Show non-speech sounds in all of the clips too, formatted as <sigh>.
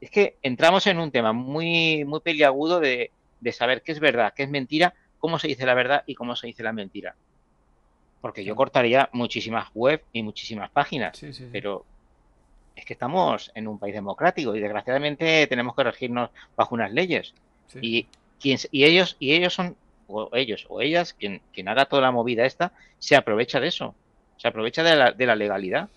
Es que entramos en un tema muy, muy peliagudo de, saber qué es verdad, qué es mentira, cómo se dice la verdad y cómo se dice la mentira. Porque yo cortaría muchísimas web y muchísimas páginas, pero es que estamos en un país democrático y desgraciadamente tenemos que regirnos bajo unas leyes. Y, quien, y ellos y ellos son, o ellos o ellas, quien, quien haga toda la movida esta, se aprovecha de eso, se aprovecha de la, de la legalidad.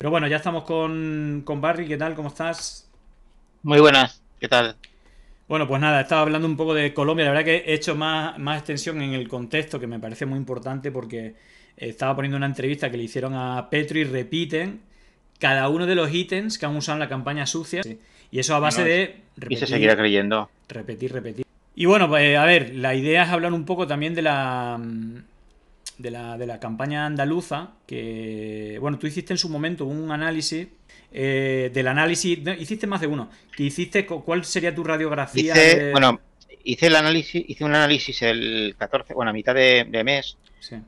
Pero bueno, ya estamos con, con Barry. ¿Qué tal? ¿Cómo estás? Muy buenas. ¿Qué tal? Bueno, pues nada, estaba hablando un poco de Colombia. La verdad que he hecho más, extensión en el contexto, que me parece muy importante porque estaba poniendo una entrevista que le hicieron a Petro y repiten cada uno de los ítems que han usado en la campaña sucia. Y eso a base de... y se seguirá creyendo. Repetir, repetir. Y bueno, pues a ver, la idea es hablar un poco también de la, de la, de la campaña andaluza, que, bueno, tú hiciste en su momento un análisis eh, del análisis, hiciste más de uno, que hiciste, ¿cuál sería tu radiografía? Bueno, hice el análisis, hice un análisis el 14, bueno, a mitad de, mes,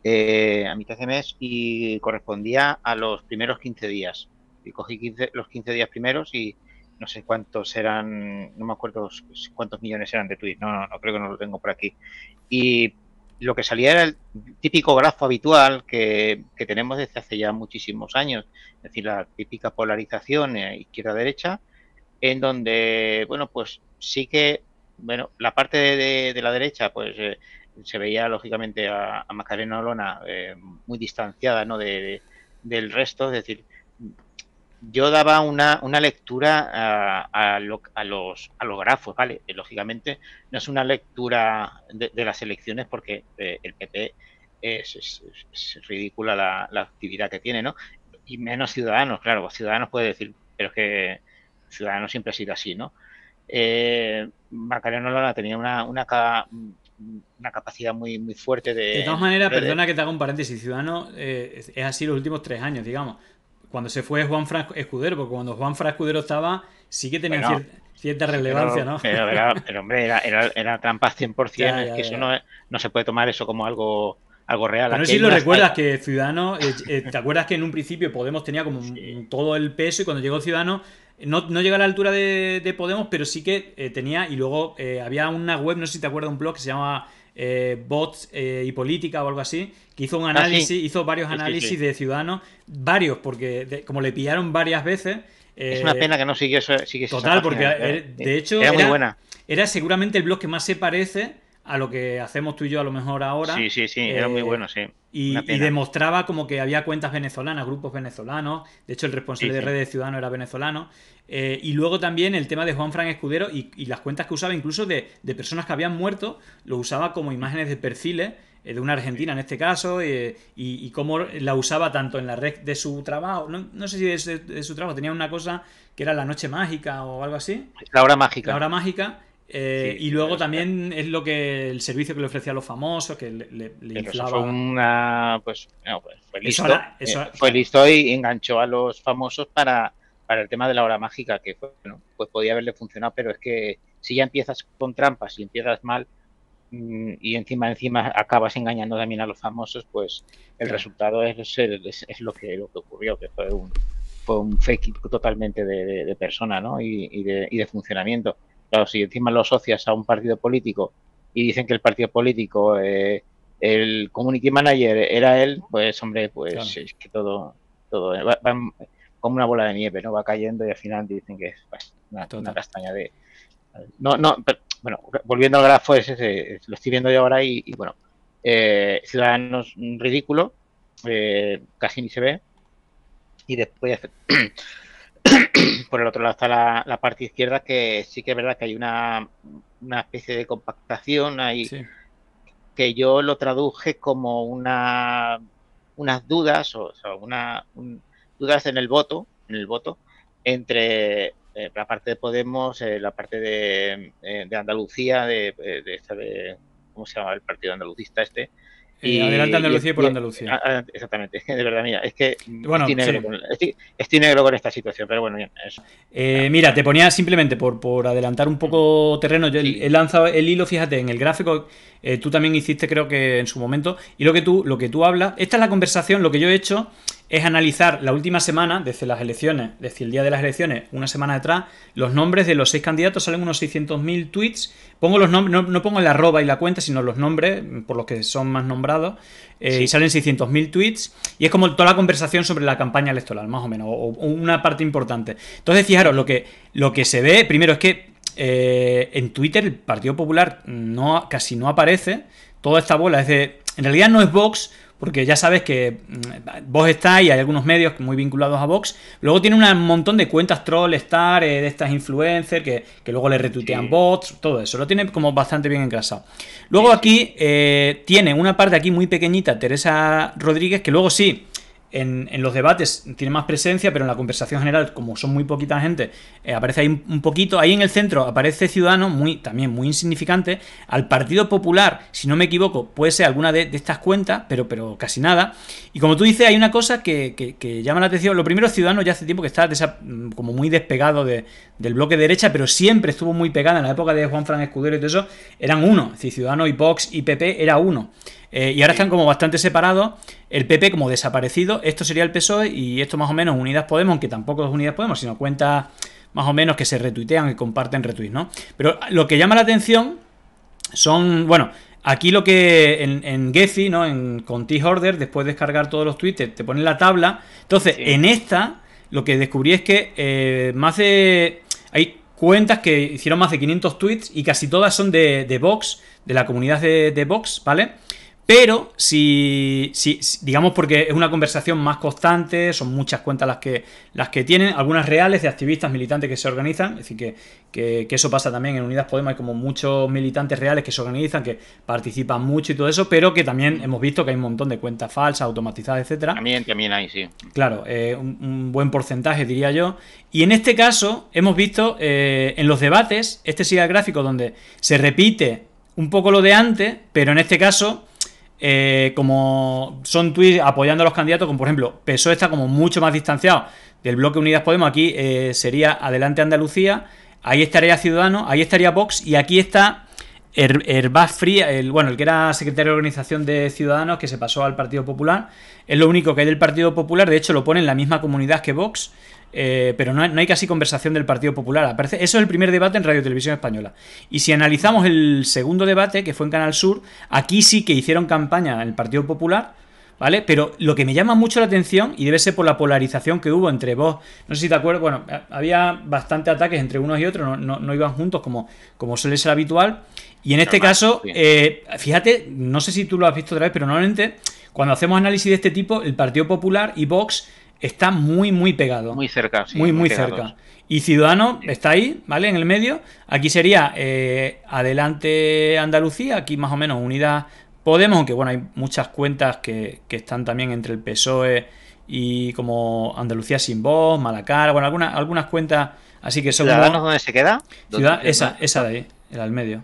eh, a mitad de mes y correspondía a los primeros 15 días. Y cogí 15, los 15 días primeros y no sé cuántos eran, no me acuerdo cuántos millones eran de tweets, no, no, no creo que no lo tengo por aquí. Y lo que salía era el típico grafo habitual que, tenemos desde hace ya muchísimos años, es decir, la típica polarización eh, izquierda-derecha, en donde, bueno, pues sí que, bueno, la parte de, la derecha, pues eh, se veía lógicamente a, Macarena Olona eh, muy distanciada, ¿no? de, del resto, es decir, yo daba una, lectura a, los, a los grafos, ¿vale? Eh, lógicamente no es una lectura de, las elecciones porque eh, el PP es, ridícula la, actividad que tiene, ¿no? Y menos Ciudadanos, claro, Ciudadanos puede decir, pero es que Ciudadanos siempre ha sido así, ¿no? Eh, Macarena tenía una, una, capacidad muy, muy fuerte de... De todas maneras, perdona que te haga un paréntesis, Ciudadano eh, es así los últimos tres años, digamos cuando se fue Juan Franco Escudero, porque cuando Juan Franco Escudero estaba, sí que tenía cierta, relevancia, ¿no? <laughs> Pero, hombre, era, era, trampas 100%, es que eso no, se puede tomar eso como algo algo real. no sé si lo recuerdas que Ciudadano, eh, eh, ¿te acuerdas que en un principio Podemos tenía como todo el peso y cuando llegó Ciudadano no, no a la altura de, Podemos, pero sí que eh, tenía y luego había una web, no sé si te acuerdas, un blog que se llama eh, bots eh, y política o algo así, que hizo un ah, análisis, hizo varios análisis de ciudadanos, varios, porque como le pillaron varias veces. es una eh, pena que no sigue Total, porque de hecho. Era seguramente el blog que más se parece a lo que hacemos tú y yo a lo mejor ahora. Sí, sí, sí, era muy eh, bueno, sí. Y, demostraba como que había cuentas venezolanas, grupos venezolanos. De hecho, el responsable de redes de ciudadanos era venezolano. Eh, y luego también el tema de Juan Fran Escudero y, las cuentas que usaba incluso de, personas que habían muerto, lo usaba como imágenes de perfiles eh, de una argentina en este caso, y, cómo la usaba tanto en la red de su trabajo, no, sé si de, de su trabajo, tenía una cosa que era la noche mágica o algo así. La hora mágica. La hora mágica, eh, y luego también es lo que el servicio que le ofrecía a los famosos, que le, inflaba. fue una. Pues, fue listo. y enganchó a los famosos para, para el tema de la hora mágica, que pues podía haberle funcionado, pero es que si ya empiezas con trampas, y empiezas mal mm, y encima encima acabas engañando también a los famosos, pues el resultado es, lo, que, lo ocurrió, que fue un, fue un fake totalmente de, persona ¿no? y de funcionamiento. Claro, si encima lo asocias a un partido político y dicen que el partido político, eh, el community manager era él, pues hombre, pues es que todo, todo eh, va, como una bola de nieve, ¿no? Va cayendo y al final dicen que es una, castaña de... No, no, pero, bueno, volviendo al gráfico ese, lo estoy viendo yo ahora y, bueno, eh, Ciudadanos ridículo, eh, casi ni se ve, y después <clears throat> <coughs> por el otro lado está la, parte izquierda, que sí que es verdad que hay una, especie de compactación ahí, que yo lo traduje como una, unas dudas, o, una, dudas en el voto, en el voto, entre eh, la parte de Podemos, eh, la parte de, eh, Andalucía, de, ¿cómo se llama el partido andalucista este? Eh, adelante Andalucía y, por Andalucía. Ah, ah, exactamente, <laughs> de verdad, mira, es que bueno, estoy, negro con, esta situación, pero bueno, eso. Eh, mira, te ponía simplemente por, por adelantar un poco terreno, yo he lanzado el hilo, fíjate, en el gráfico, eh, tú también hiciste creo que en su momento, y lo que tú, lo que tú hablas, esta es la conversación, lo que yo he hecho es analizar la última semana, desde las elecciones, desde el día de las elecciones, una semana atrás, los nombres de los seis candidatos, salen unos 600.000 tweets, pongo los nombres, no, pongo el arroba y la cuenta, sino los nombres por los que son más nombrados, eh, y salen 600.000 tweets, y es como toda la conversación sobre la campaña electoral, más o menos, o, una parte importante. Entonces, fijaros, lo que, lo que se ve, primero es que eh, en Twitter el Partido Popular no, casi no aparece, toda esta bola es de, en realidad no es Vox, porque ya sabes que mm, vos está y hay algunos medios muy vinculados a Vox. Luego tiene un montón de cuentas troll, star, eh, de estas influencers que, luego le retuitean bots, todo eso. Lo tiene como bastante bien engrasado. Luego aquí eh, tiene una parte aquí muy pequeñita, Teresa Rodríguez, que luego sí en, los debates tiene más presencia, pero en la conversación general, como son muy poquita gente, eh, aparece ahí un poquito. Ahí en el centro aparece Ciudadano, muy, también muy insignificante. Al Partido Popular, si no me equivoco, puede ser alguna de, estas cuentas, pero, pero casi nada. Y como tú dices, hay una cosa que, llama la atención. Lo primero, Ciudadano ya hace tiempo que está mm, como muy despegado del bloque derecha, pero siempre estuvo muy pegada en la época de Juan Fran Escudero y todo eso. Eran uno. Es Ciudadano y Vox y PP era uno. Eh, y ahora están como bastante separados. El PP como desaparecido. Esto sería el PSOE y esto más o menos Unidas Podemos, aunque tampoco es Unidas Podemos, sino cuentas más o menos que se retuitean, y comparten retuits ¿no? Pero lo que llama la atención son, bueno, aquí lo que en, Gefi, ¿no? En, con T-Order, después de descargar todos los tweets, te ponen la tabla. Entonces, en esta, lo que descubrí es que eh, más de... Hay cuentas que hicieron más de 500 tweets y casi todas son de, de Vox, de la comunidad de, de Vox, ¿vale? Pero si, si, digamos porque es una conversación más constante, son muchas cuentas las que, las que tienen, algunas reales de activistas militantes que se organizan, es decir, que, eso pasa también en Unidas Podemos, hay como muchos militantes reales que se organizan, que participan mucho y todo eso, pero que también hemos visto que hay un montón de cuentas falsas, automatizadas, etcétera. También, también hay, sí. Claro, eh, un, buen porcentaje diría yo. Y en este caso hemos visto eh, en los debates, este sigue el gráfico donde se repite un poco lo de antes, pero en este caso eh, como son tweets apoyando a los candidatos, como por ejemplo, PSOE está como mucho más distanciado del bloque Unidas Podemos, aquí eh, sería Adelante Andalucía, ahí estaría Ciudadanos, ahí estaría Vox y aquí está Her Fría, el, bueno, el que era secretario de organización de Ciudadanos, que se pasó al Partido Popular, es lo único que hay del Partido Popular, de hecho lo pone en la misma comunidad que Vox eh, pero no, hay casi conversación del Partido Popular. Aparece, eso es el primer debate en Radio Televisión Española. Y si analizamos el segundo debate, que fue en Canal Sur, aquí sí que hicieron campaña el Partido Popular, ¿vale? Pero lo que me llama mucho la atención, y debe ser por la polarización que hubo entre vos, no sé si te acuerdas, bueno, había bastante ataques entre unos y otros, no, iban juntos como, como suele ser habitual. Y en este caso, eh, fíjate, no sé si tú lo has visto otra vez, pero normalmente cuando hacemos análisis de este tipo, el Partido Popular y Vox está muy, muy pegado. Muy cerca, sí. Muy, muy, cerca. Y Ciudadano está ahí, ¿vale? En el medio. Aquí sería eh, adelante Andalucía, aquí más o menos unida Podemos, aunque bueno, hay muchas cuentas que, están también entre el PSOE y como Andalucía sin voz, Malacara, bueno, algunas, algunas cuentas así que ¿Ciudadanos dónde se queda? Ciudad, esa, esa de ahí, la del medio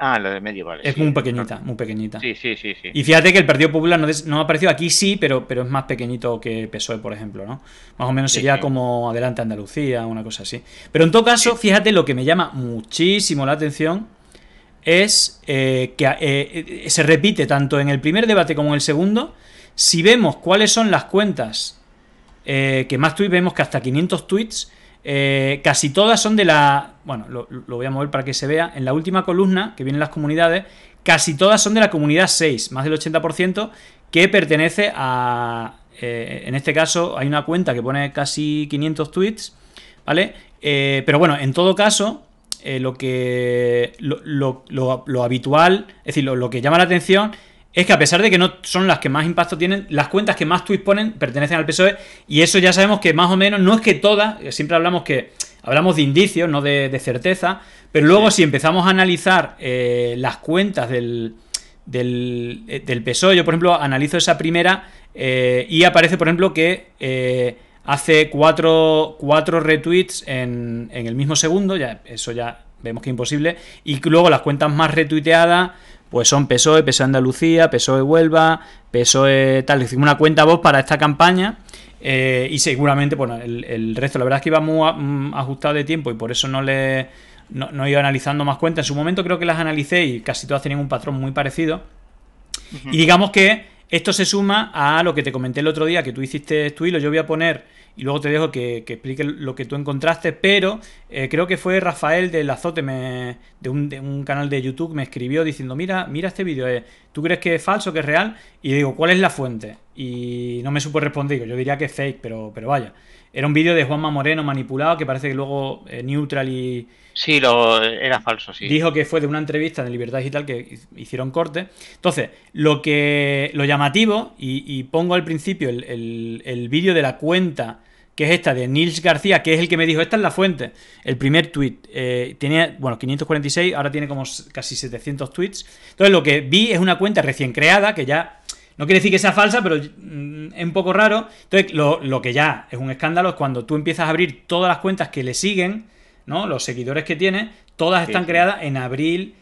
ah, de medio, vale. Es muy pequeñita, muy pequeñita. Sí, sí, sí, Y fíjate que el Partido Popular no, ha aparecido aquí sí, pero, pero es más pequeñito que PSOE, por ejemplo, ¿no? Más o menos sería como Adelante Andalucía, una cosa así. Pero en todo caso, fíjate, lo que me llama muchísimo la atención es eh, que eh, eh, se repite tanto en el primer debate como en el segundo. Si vemos cuáles son las cuentas que más tweets vemos que hasta 500 tweets, eh, casi todas son de la... Bueno, lo, voy a mover para que se vea. En la última columna, que vienen las comunidades, casi todas son de la comunidad 6, más del 80%, que pertenece a... Eh, en este caso hay una cuenta que pone casi 500 tweets, ¿vale? Eh, pero bueno, en todo caso, lo que... Lo, habitual, es decir, lo, lo que llama la atención es que a pesar de que no son las que más impacto tienen, las cuentas que más tweets ponen pertenecen al PSOE y eso ya sabemos que más o menos, no es que todas, eh, siempre hablamos que hablamos de indicios, no de, certeza, pero luego si empezamos a analizar eh, las cuentas del, del, eh, PSOE, yo por ejemplo analizo esa primera y aparece por ejemplo que hace cuatro, retweets en, el mismo segundo, ya, eso ya vemos que es imposible, y luego las cuentas más retuiteadas pues son PSOE, PSOE Andalucía, PSOE Huelva, PSOE tal, hicimos una cuenta vos para esta campaña. Eh, y seguramente, bueno, el, resto, la verdad es que iba muy mm, ajustado de tiempo y por eso no le no, iba analizando más cuentas. En su momento creo que las analicé y casi todas tenían un patrón muy parecido. Y digamos que esto se suma a lo que te comenté el otro día, que tú hiciste tu hilo. Yo voy a poner y luego te dejo que, explique lo que tú encontraste, pero eh, creo que fue Rafael del Azote, de, un, canal de YouTube, me escribió diciendo, mira, mira este vídeo, eh, ¿tú crees que es falso, que es real? Y digo, ¿cuál es la fuente? Y no me supo responder, yo diría que es fake, pero, pero vaya. Era un vídeo de Juanma Moreno manipulado, que parece que luego eh, Neutral y... Sí, lo, era falso, sí. Dijo que fue de una entrevista de Libertad Digital que hicieron corte. Entonces, lo que lo llamativo, y, pongo al principio el, el vídeo de la cuenta que es esta de Nils García, que es el que me dijo, esta es la fuente. El primer tweet eh, tenía, bueno, 546, ahora tiene como casi 700 tweets. Entonces lo que vi es una cuenta recién creada, que ya, no quiere decir que sea falsa, pero es mm, un poco raro. Entonces lo, que ya es un escándalo es cuando tú empiezas a abrir todas las cuentas que le siguen, ¿no? Los seguidores que tiene, todas están creadas en abril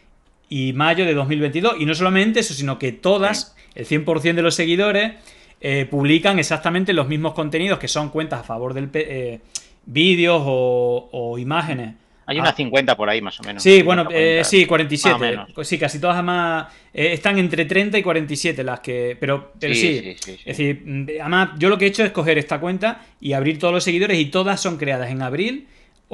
y mayo de 2022. Y no solamente eso, sino que todas, el 100% de los seguidores eh, publican exactamente los mismos contenidos que son cuentas a favor del eh, vídeos o, imágenes. Hay unas 50 ah. por ahí más o menos. Sí, bueno, eh, sí, 47. Sí, casi todas además, están entre 30 y 47 las que... Pero, sí, Es decir, mm, además yo lo que he hecho es coger esta cuenta y abrir todos los seguidores y todas son creadas en abril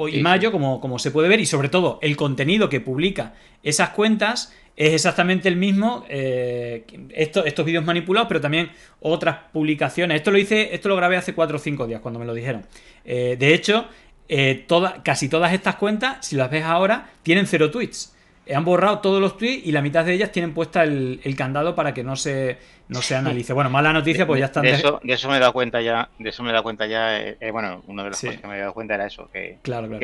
y mayo, como, como se puede ver, y sobre todo el contenido que publica esas cuentas es exactamente el mismo. Eh, estos vídeos manipulados, pero también otras publicaciones. Esto lo hice, esto lo grabé hace 4 o 5 días cuando me lo dijeron. Eh, de hecho, eh, casi todas estas cuentas, si las ves ahora, tienen cero tweets. Han borrado todos los tweets y la mitad de ellas tienen puesta el, candado para que no se, no se analice. Bueno, mala noticia, pues ya están. De, eso, me he dado cuenta ya. De eso me he cuenta ya. bueno, una de las cosas que me he dado cuenta era eso, que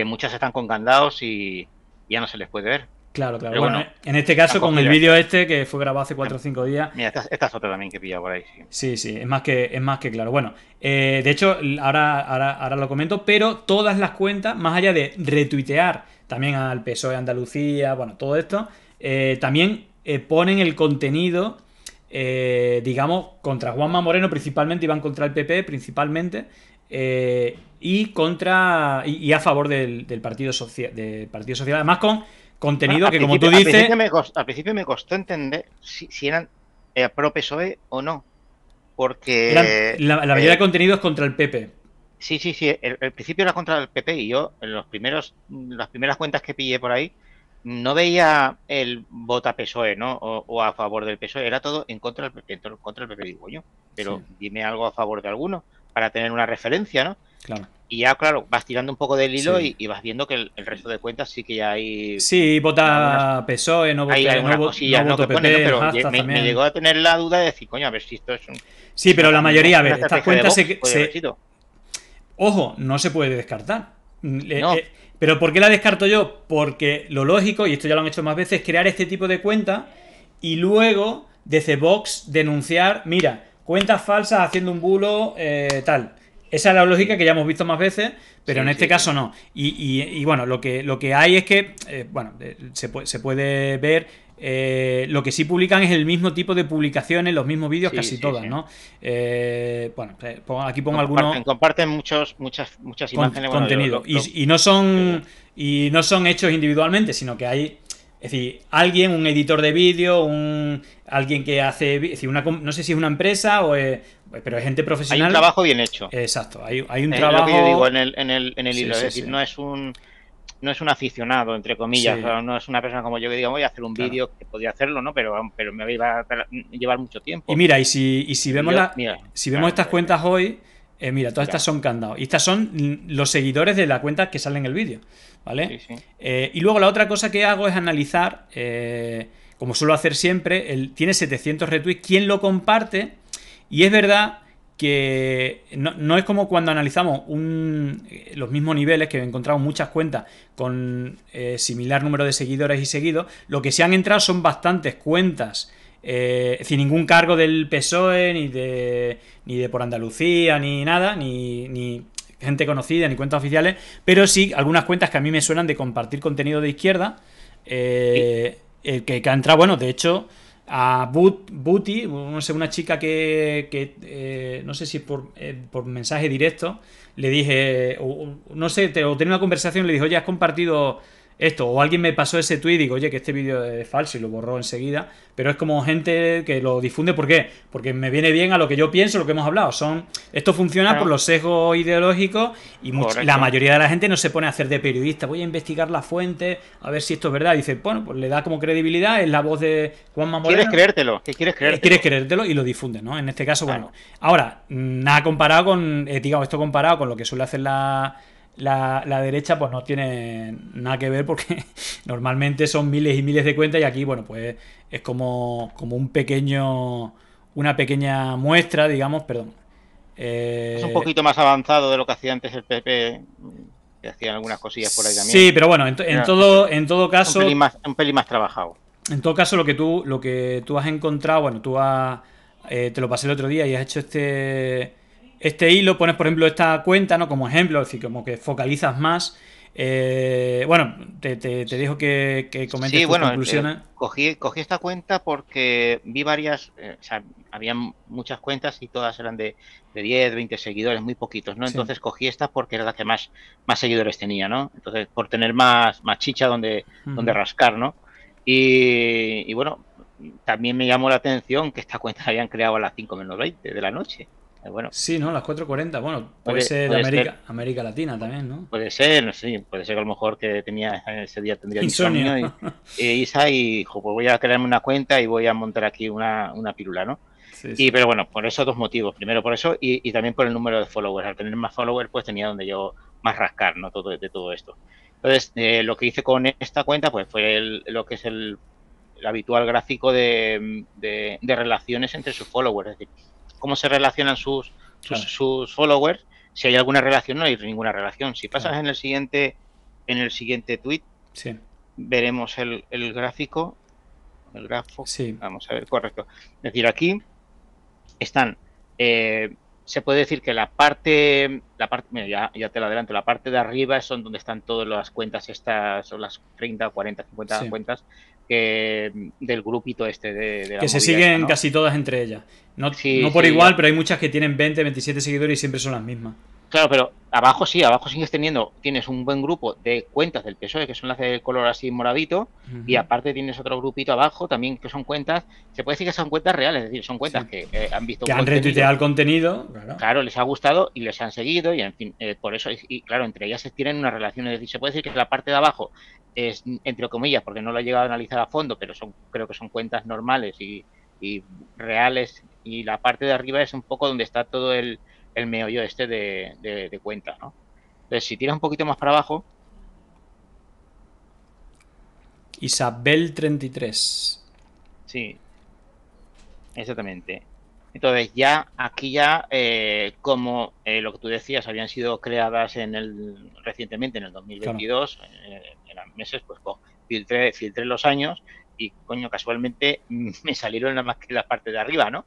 muchas están con candados y ya no se les puede ver. Claro, claro. bueno, en este caso con el vídeo este que fue grabado hace 4 o 5 días. Mira, esta, es otra también que pilla por ahí. Sí, sí, es, más que, es más que claro. Bueno, eh, de hecho, ahora, ahora, lo comento, pero todas las cuentas, más allá de retuitear también al PSOE Andalucía, bueno, todo esto, eh, también eh, ponen el contenido, digamos, contra Juanma Moreno principalmente, iban contra el PP principalmente, y contra y, a favor del Partido Social, del Partido Social, además con Contenido que, como tú dices. Al principio me costó, entender si, eran eh, pro PSOE o no. Porque. la, mayoría de eh, contenidos es contra el PP. Sí, sí, sí. El, principio era contra el PP y yo, en los primeros, las primeras cuentas que pillé por ahí, no veía el bota PSOE, ¿no? O, a favor del PSOE. Era todo en contra del PP, contra el PP, digo yo. Pero dime algo a favor de alguno para tener una referencia, ¿no? Claro. Y ya, claro, vas tirando un poco del hilo y, vas viendo que el, resto de cuentas sí que ya hay. Sí, vota PSOE, no vota no, no, pone, pero me, me, llegó a tener la duda de decir, coño, a ver si esto es un. Sí, pero la mayoría, a ver, estas cuentas se, Ojo, no se puede descartar. Mm, eh, eh, pero ¿por qué la descarto yo? Porque lo lógico, y esto ya lo han hecho más veces, es crear este tipo de cuenta y luego desde Vox denunciar, mira, cuentas falsas haciendo un bulo eh, tal. Esa es la lógica que ya hemos visto más veces, pero en este caso no. Y, bueno, lo que, lo que hay es que, eh, bueno, eh, se, puede, ver eh, lo que sí publican es el mismo tipo de publicaciones, los mismos vídeos, casi todas, ¿no? bueno, aquí pongo algunos. Comparten muchos, muchas, muchas imágenes. contenido. y, no son. Y no son hechos individualmente, sino que hay es decir, alguien, un editor de vídeo, un alguien que hace, es no sé si es una empresa o pero es gente profesional. Hay un trabajo bien hecho. Exacto, hay, hay un trabajo. en el, en es decir, no es un no es un aficionado, entre comillas, no es una persona como yo que diga, voy a hacer un vídeo, que podría hacerlo, ¿no? Pero, pero me va a llevar mucho tiempo. Y mira, y si, y si vemos, la, si vemos estas cuentas hoy, eh, mira, todas estas son candados. Y estas son los seguidores de la cuenta que sale en el vídeo. ¿Vale? Eh, y luego la otra cosa que hago es analizar, eh, como suelo hacer siempre, el, tiene 700 retweets, quién lo comparte. Y es verdad que no, es como cuando analizamos los mismos niveles, que he encontramos muchas cuentas con similar número de seguidores y seguidos. Lo que se han entrado son bastantes cuentas eh, sin ningún cargo del PSOE, ni de, ni de por Andalucía, ni nada, ni, gente conocida, ni cuentas oficiales, pero sí algunas cuentas que a mí me suenan de compartir contenido de izquierda, eh, eh que, que ha entrado, bueno, de hecho, a Buti, no sé, una chica que, eh, no sé si por, por mensaje directo, le dije, no sé, o tenía una conversación, le dije, oye, has compartido esto, o alguien me pasó ese tweet y digo, oye, que este vídeo es falso y lo borró enseguida, pero es como gente que lo difunde, ¿por qué? Porque me viene bien a lo que yo pienso, lo que hemos hablado, son, esto funciona por los sesgos ideológicos y la mayoría de la gente no se pone a hacer de periodista, voy a investigar la fuente, a ver si esto es verdad, dice, bueno, pues le da como credibilidad, es la voz de Juan Manuel. Quieres creértelo, eh, quieres creértelo. Quieres creértelo y lo difunde, ¿no? En este caso, bueno, ahora, mm, nada comparado con, eh, digamos, esto comparado con lo que suele hacer la la, la, derecha pues no tiene nada que ver porque <laughs> normalmente son miles y miles de cuentas y aquí, bueno, pues es como, como un pequeño, una pequeña muestra, digamos, perdón. es un eh, poquito más avanzado de lo que hacía antes el PP, que hacían algunas cosillas por ahí también. Sí, pero bueno, en, todo, en todo caso... Un más, trabajado. En todo caso, lo que tú, lo que tú has encontrado, bueno, tú eh, te lo pasé el otro día y has hecho este este hilo, pones por ejemplo esta cuenta, ¿no? Como ejemplo, es como que focalizas más. Eh, bueno, te, te, dejo que, que comentes sí, bueno, eh, cogí, cogí esta cuenta porque vi varias, eh, o sea, habían muchas cuentas y todas eran de, de 10, 20 seguidores, muy poquitos, ¿no? Entonces cogí esta porque era la que más, más seguidores tenía, ¿no? Entonces, por tener más, más chicha donde, donde rascar, ¿no? Y, y bueno, también me llamó la atención que esta cuenta habían creado a las 5 menos 20 de la noche. Eh, bueno. Sí, ¿no? Las 4.40. Bueno, puede, ser, América, Latina también, ¿no? Puede ser, no sé, Puede ser que a lo mejor que tenía eh, ese día tendría insomnio. Y, <laughs> y, Isa y dijo, pues voy a crearme una cuenta y voy a montar aquí una, una pirula, ¿no? Sí, Y pero bueno, por esos dos motivos. Primero por eso y, también por el número de followers. Al tener más followers, pues tenía donde yo más rascar, ¿no? Todo, de todo esto. Entonces, eh, lo que hice con esta cuenta, pues fue lo que es el, habitual gráfico de, de relaciones entre sus followers. Es decir, cómo se relacionan sus, sus, followers, si hay alguna relación, no hay ninguna relación. Si pasas en el siguiente, en el siguiente tweet, sí. veremos el, el, gráfico. El grafo. Vamos a ver, correcto. Es decir, aquí están. Eh, se puede decir que la parte, la parte ya, ya, te lo adelanto, la parte de arriba son donde están todas las cuentas estas, son las 30, 40, 50 cuentas que, mm, del grupito este de, Que se siguen casi todas entre ellas. No, no por igual, pero hay muchas que tienen 20, 27 seguidores y siempre son las mismas. Claro, pero abajo sí, abajo sigues teniendo, tienes un buen grupo de cuentas del PSOE, que son las de color así moradito, y aparte tienes otro grupito abajo también que son cuentas, se puede decir que son cuentas reales, es decir, son cuentas que eh, han visto... Que han retuiteado el contenido, claro. les ha gustado y les han seguido, y en fin, eh, por eso, y, claro, entre ellas se tienen unas relaciones, es decir, se puede decir que la parte de abajo es, entre comillas, porque no lo he llegado a analizar a fondo, pero son creo que son cuentas normales y reales, y la parte de arriba es un poco donde está todo el el meollo este de, de, cuentas, ¿no? Entonces, si tiras un poquito más para abajo... Isabel 33. Sí, exactamente. Entonces ya aquí ya, eh, como eh, lo que tú decías, habían sido creadas en el recientemente, en el 2022, en, meses, pues, filtre pues, filtré, filtré los años y, coño, casualmente <laughs> me salieron nada más parte de arriba, ¿no?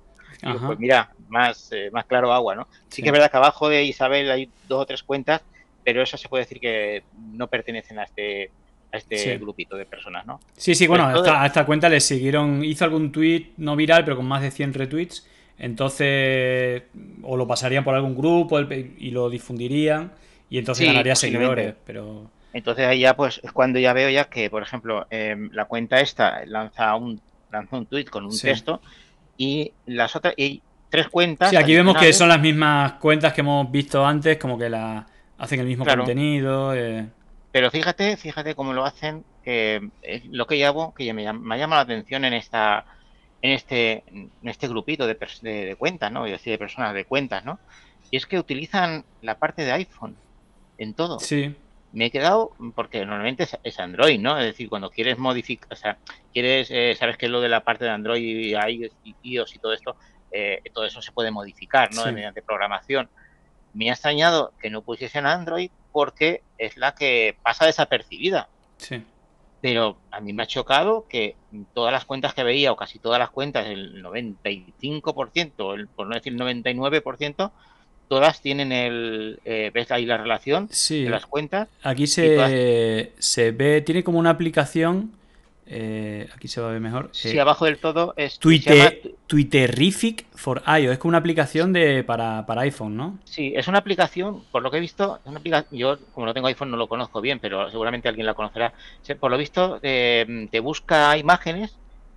pues mira, más, eh, más claro agua, ¿no? Sí, que es verdad que abajo de Isabel hay dos o tres cuentas, pero esas se puede decir que no pertenecen a este a este grupito de personas, ¿no? Sí, sí, bueno, a esta cuenta le siguieron, hizo algún tweet no viral, pero con más de 100 retweets, entonces o lo pasarían por algún grupo y lo difundirían y entonces ganaría seguidores, pero... Entonces ahí ya pues es cuando ya veo ya que, por ejemplo, em, la cuenta esta lanza un, lanza un tweet con un texto y las otras y tres cuentas. Sí, aquí vemos que son las mismas cuentas que hemos visto antes, como que la hacen el mismo contenido. Eh. Pero fíjate, fíjate cómo lo hacen. Eh, lo que llamo, que me, me llama la atención en esta en este, en este grupito de, cuentas, ¿no? y así de personas de cuentas, ¿no? Y es que utilizan la parte de iPhone en todo. Sí me he quedado, porque normalmente es, Android, ¿no? Es decir, cuando quieres modificar, o sea, quieres, eh, sabes que es lo de la parte de Android y iOS y, todo esto, eh, todo eso se puede modificar, ¿no? Mediante programación. Me ha extrañado que no pusiesen Android porque es la que pasa desapercibida. Sí. Pero a mí me ha chocado que todas las cuentas que veía, o casi todas las cuentas, el 95%, por no decir el 99%, todas tienen el. Eh, ¿Ves ahí la relación de las cuentas? Aquí se, se ve, tiene como una aplicación. Eh, aquí se va a ver mejor. Sí, eh, abajo del todo es Twitter, llama... for iOS. Es como una aplicación de para, para, iPhone, ¿no? Sí, es una aplicación, por lo que he visto, yo como no tengo iPhone no lo conozco bien, pero seguramente alguien la conocerá. Por lo visto, te busca imágenes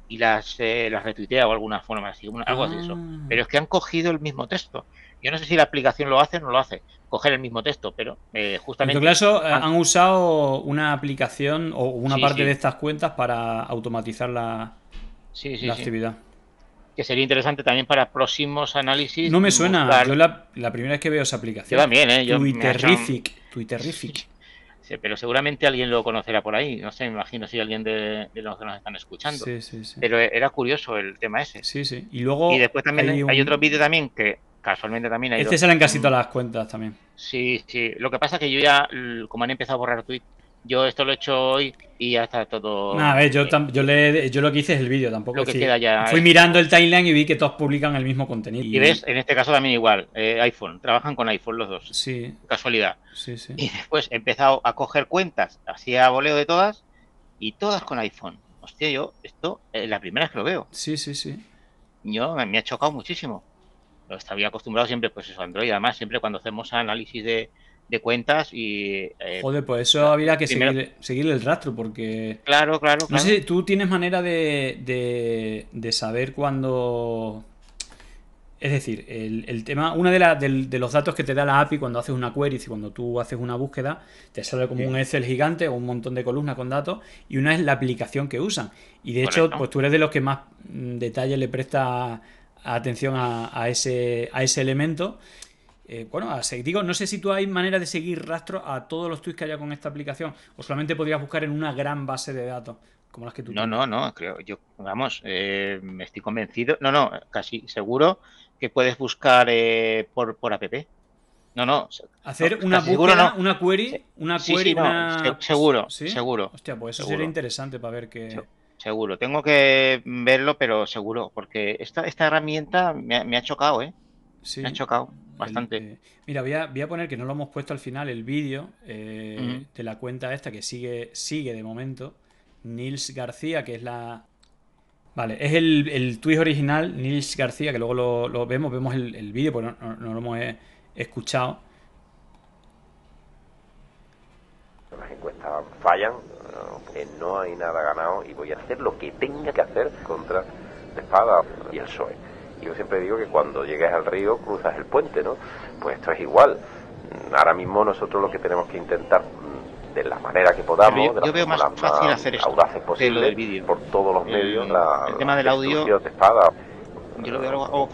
y las, las retuitea o alguna forma así, algo así eso. Ah. Pero es que han cogido el mismo texto. Yo no sé si la aplicación lo hace o no lo hace, coger el mismo texto, pero eh, justamente... En tu caso, eh, han... usado una aplicación o una parte de estas cuentas para automatizar la, actividad. Que sería interesante también para próximos análisis. No me suena, yo la, primera vez que veo esa aplicación. Yo también, ¿eh? Yo Twitterific, <laughs> Sí, pero seguramente alguien lo conocerá por ahí. No sé, me imagino si alguien de, los que nos están escuchando. Sí, sí, sí. Pero era curioso el tema ese. Sí, sí. Y luego. Y después también hay otro vídeo también que casualmente también hay. Este salen casi mm, todas las cuentas también. Sí, sí. Lo que pasa es que yo ya, como han empezado a borrar tuit, yo esto lo he hecho hoy y ya está todo. Nah, a ver, yo, yo, le, yo lo que hice es el vídeo, tampoco. que queda ya Fui mirando el timeline y vi que todos publican el mismo contenido. Y, ves, en este caso también igual, eh, iPhone, trabajan con iPhone los dos. Sí. Casualidad. Sí, sí. Y después he empezado a coger cuentas, hacía voleo de todas y todas con iPhone. Hostia, yo, esto es eh, la primera vez que lo veo. Sí, sí, sí. Yo, me ha chocado muchísimo lo estaba acostumbrado siempre, pues eso, Android, además, siempre cuando hacemos análisis de, cuentas y... Eh, Joder, pues eso habría que seguir, el rastro porque... Claro, claro, claro. No sé tú tienes manera de, de, de saber cuando Es decir, el, tema, uno de, de, los datos que te da la API cuando haces una query, cuando tú haces una búsqueda, te sale como un Excel gigante o un montón de columnas con datos, y una es la aplicación que usan. Y de hecho, pues tú eres de los que más mm, detalle le presta atención a, ese, elemento. Eh, bueno, digo, no sé si tú hay manera de seguir rastro a todos los tweets que haya con esta aplicación o solamente podrías buscar en una gran base de datos como las que tú. No, tienes. no, no, creo, yo, vamos, eh, me estoy convencido, no, no, casi seguro que puedes buscar eh, por, app. No, no. Hacer una búsqueda, una query, una query, sí, seguro, seguro. Hostia, pues eso sería interesante para ver qué seguro. Tengo que verlo, pero seguro, porque esta, esta herramienta me, ha chocado, ¿eh? Sí. Me ha chocado bastante. Eh, mira, voy a, poner que no lo hemos puesto al final el vídeo eh, de la cuenta esta que sigue, sigue de momento. Nils García, que es la. Vale, es el, el tweet original, Nils García, que luego lo, vemos, vemos el, vídeo, pero no, lo hemos eh, escuchado. Las encuestas fallan, no hay nada ganado y voy a hacer lo que tenga que hacer contra la espada y el PSOE. Y yo siempre digo que cuando llegues al río cruzas el puente, ¿no? Pues esto es igual. Ahora mismo nosotros lo que tenemos que intentar de la manera que podamos, veo más fácil hacer esto, audaces posible, por todos los medios, el, tema del audio, de espada, yo lo veo algo,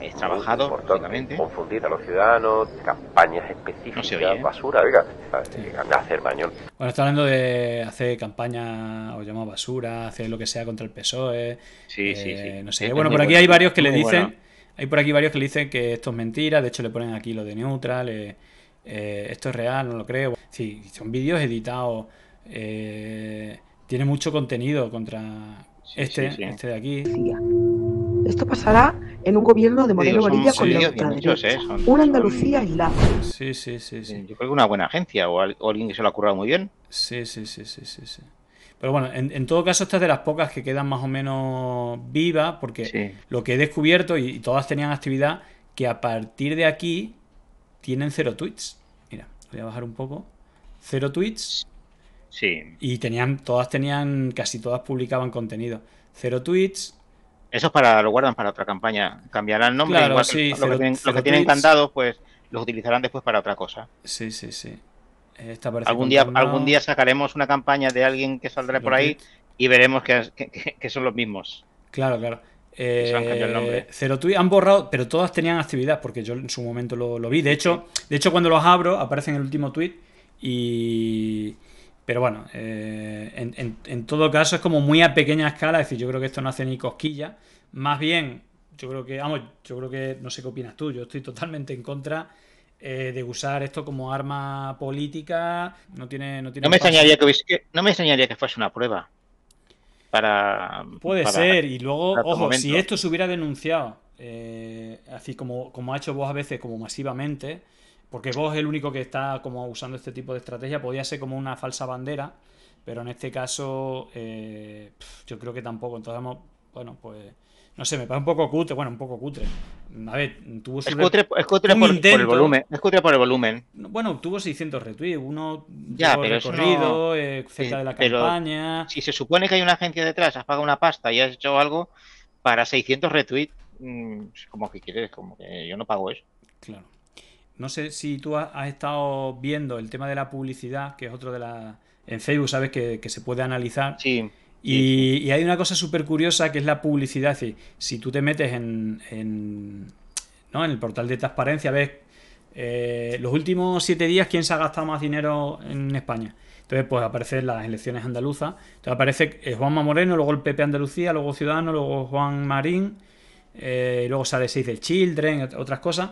es trabajado, muy importante. Confundir a los ciudadanos, campañas específicas, ¿eh? basura, oiga, eh, hacer baño. Bueno, está hablando de hacer campaña, o llamado basura, hacer lo que sea contra el PSOE. Sí, eh, sí, No sé. Este bueno, por aquí hay varios que le dicen, hay por aquí varios que dicen que esto es mentira, de hecho le ponen aquí lo de neutral, esto es real, no lo creo. Sí, son vídeos editados. tiene mucho contenido contra, este, este de aquí. Esto pasará en un gobierno de modelo varilla con la ultraderecha. ¿eh? una Andalucía y aislada. Sí, sí, sí, Yo creo que una buena agencia o alguien que se lo ha currado muy bien. Sí, sí, sí, sí, sí. Pero bueno, en, todo caso, estas de las pocas que quedan más o menos vivas, porque lo que he descubierto, y, todas tenían actividad, que a partir de aquí tienen cero tweets. Mira, voy a bajar un poco. Cero tweets. Sí. Y tenían, todas tenían, casi todas publicaban contenido. Cero tweets, es para, lo guardan para otra campaña. Cambiarán el nombre. Claro, lo, que tienen, lo pues los utilizarán después para otra cosa. Sí, sí, sí. algún, día, algún día sacaremos una campaña de alguien que saldrá por ahí y veremos que, son los mismos. Claro, claro. nombre. Eh, cero Tweet han borrado, pero todas tenían actividad, porque yo en su momento lo, lo vi. De hecho, de hecho, cuando los abro, aparece en el último tweet y. Pero bueno, eh, en, todo caso es como muy a pequeña escala, es decir, yo creo que esto no hace ni cosquilla. Más bien, yo creo que, vamos, yo creo que, no sé qué opinas tú, yo estoy totalmente en contra eh, de usar esto como arma política, no tiene... No, tiene no, me, extrañaría que, fuese una prueba. Para... Puede ser, y luego, ojo, si esto se hubiera denunciado, eh, así como, como ha hecho vos a veces, como masivamente, porque vos es el único que está como usando este tipo de estrategia. Podría ser como una falsa bandera, pero en este caso eh, yo creo que tampoco. Entonces, bueno, pues no sé, me parece un poco cutre. Bueno, un poco cutre. A ver, tuvo Es cutre, por, el volumen. Es cutre por el volumen. Bueno, tuvo 600 retweets. Uno ya, pero recorrido, eh, de la campaña... Si se supone que hay una agencia detrás, has pagado una pasta y has hecho algo para 600 retweets, mm, como que quieres, como que yo no pago eso. Claro. No sé si tú has estado viendo el tema de la publicidad, que es otro de las... En Facebook sabes que, se puede analizar. Sí. Y, hay una cosa súper curiosa que es la publicidad. Es si tú te metes en, en, ¿no? en el portal de transparencia, ves eh, los últimos siete días quién se ha gastado más dinero en España. Entonces, pues aparecen las elecciones andaluzas. Entonces aparece eh, Juanma Moreno, luego el PP Andalucía, luego Ciudadanos, luego Juan Marín, eh, luego sale 6 del Children, otras cosas.